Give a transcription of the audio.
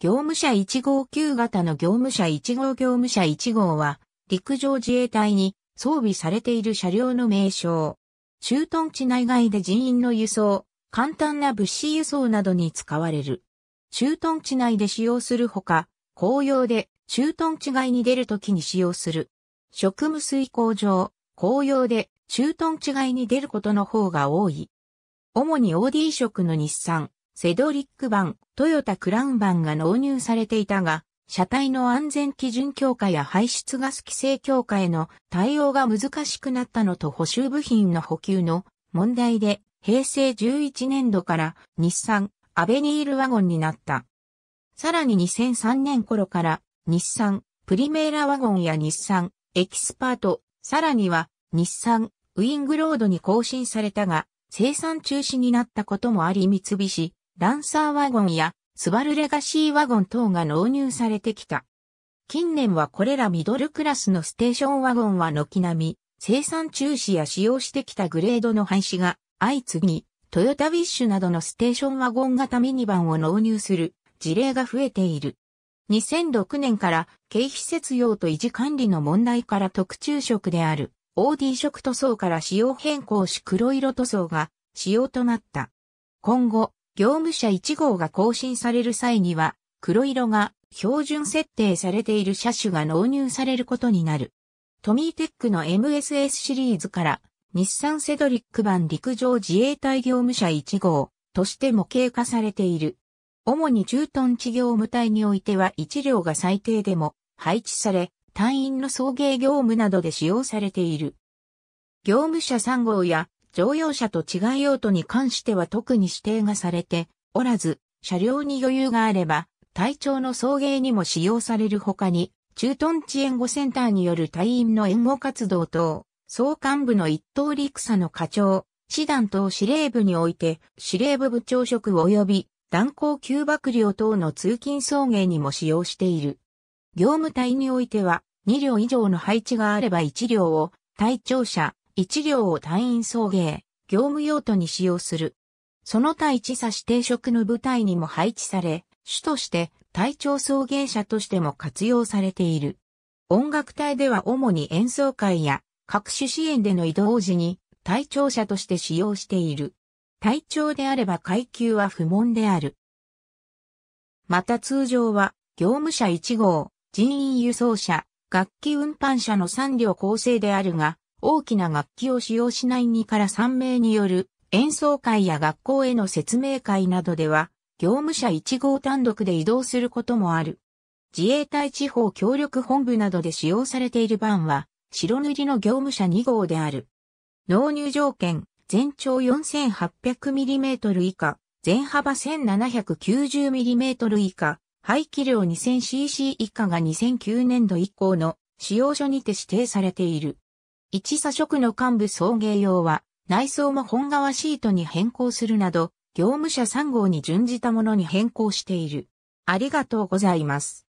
業務車1号級型の業務車1号業務車1号は、陸上自衛隊に装備されている車両の名称。駐屯地内外で人員の輸送、簡単な物資輸送などに使われる。駐屯地内で使用するほか、公用で駐屯地外に出るときに使用する。職務遂行上、公用で駐屯地外に出ることの方が多い。主に OD 職の日産、セドリック版、トヨタクラウン版が納入されていたが、車体の安全基準強化や排出ガス規制強化への対応が難しくなったのと補修部品の補給の問題で平成11年度から日産アベニールワゴンになった。さらに2003年頃から日産プリメーラワゴンや日産エキスパート、さらには日産ウィングロードに更新されたが生産中止になったこともあり三菱ランサーワゴンやスバルレガシーワゴン等が納入されてきた。近年はこれらミドルクラスのステーションワゴンは軒並み生産中止や使用してきたグレードの廃止が相次ぎ、トヨタウィッシュなどのステーションワゴン型ミニバンを納入する事例が増えている。2006年から経費節用と維持管理の問題から特注色である OD 色塗装から使用変更し黒色塗装が使用となった。今後、業務者1号が更新される際には、黒色が標準設定されている車種が納入されることになる。トミーテックの MSS シリーズから日産セドリック版陸上自衛隊業務車1号としても経過されている。主に駐屯地業務隊においては1両が最低でも配置され、隊員の送迎業務などで使用されている。業務車3号や乗用車と違い用途に関しては特に指定がされておらず、車両に余裕があれば、隊長の送迎にも使用される他に、駐屯地援護センターによる隊員の援護活動等、総幹部の一等陸佐の課長、師団等司令部において、司令部部長職及び、断行急爆量等の通勤送迎にも使用している。業務隊においては、2両以上の配置があれば1両を、隊長者、1両を隊員送迎、業務用途に使用する。その他一差し定職の部隊にも配置され、主として隊長送迎者としても活用されている。音楽隊では主に演奏会や各種支援での移動時に隊長車として使用している。隊長であれば階級は不問である。また通常は業務者1号、人員輸送車、楽器運搬車の3両構成であるが、大きな楽器を使用しない2から3名による演奏会や学校への説明会などでは、業務者1号単独で移動することもある。自衛隊地方協力本部などで使用されている番は、白塗りの業務者2号である。納入条件、全長 4800mm 以下、全幅 1790mm 以下、排気量 2000cc 以下が2009年度以降の使用書にて指定されている。一左職の幹部送迎用は、内装も本革シートに変更するなど、業務者3号に準じたものに変更している。ありがとうございます。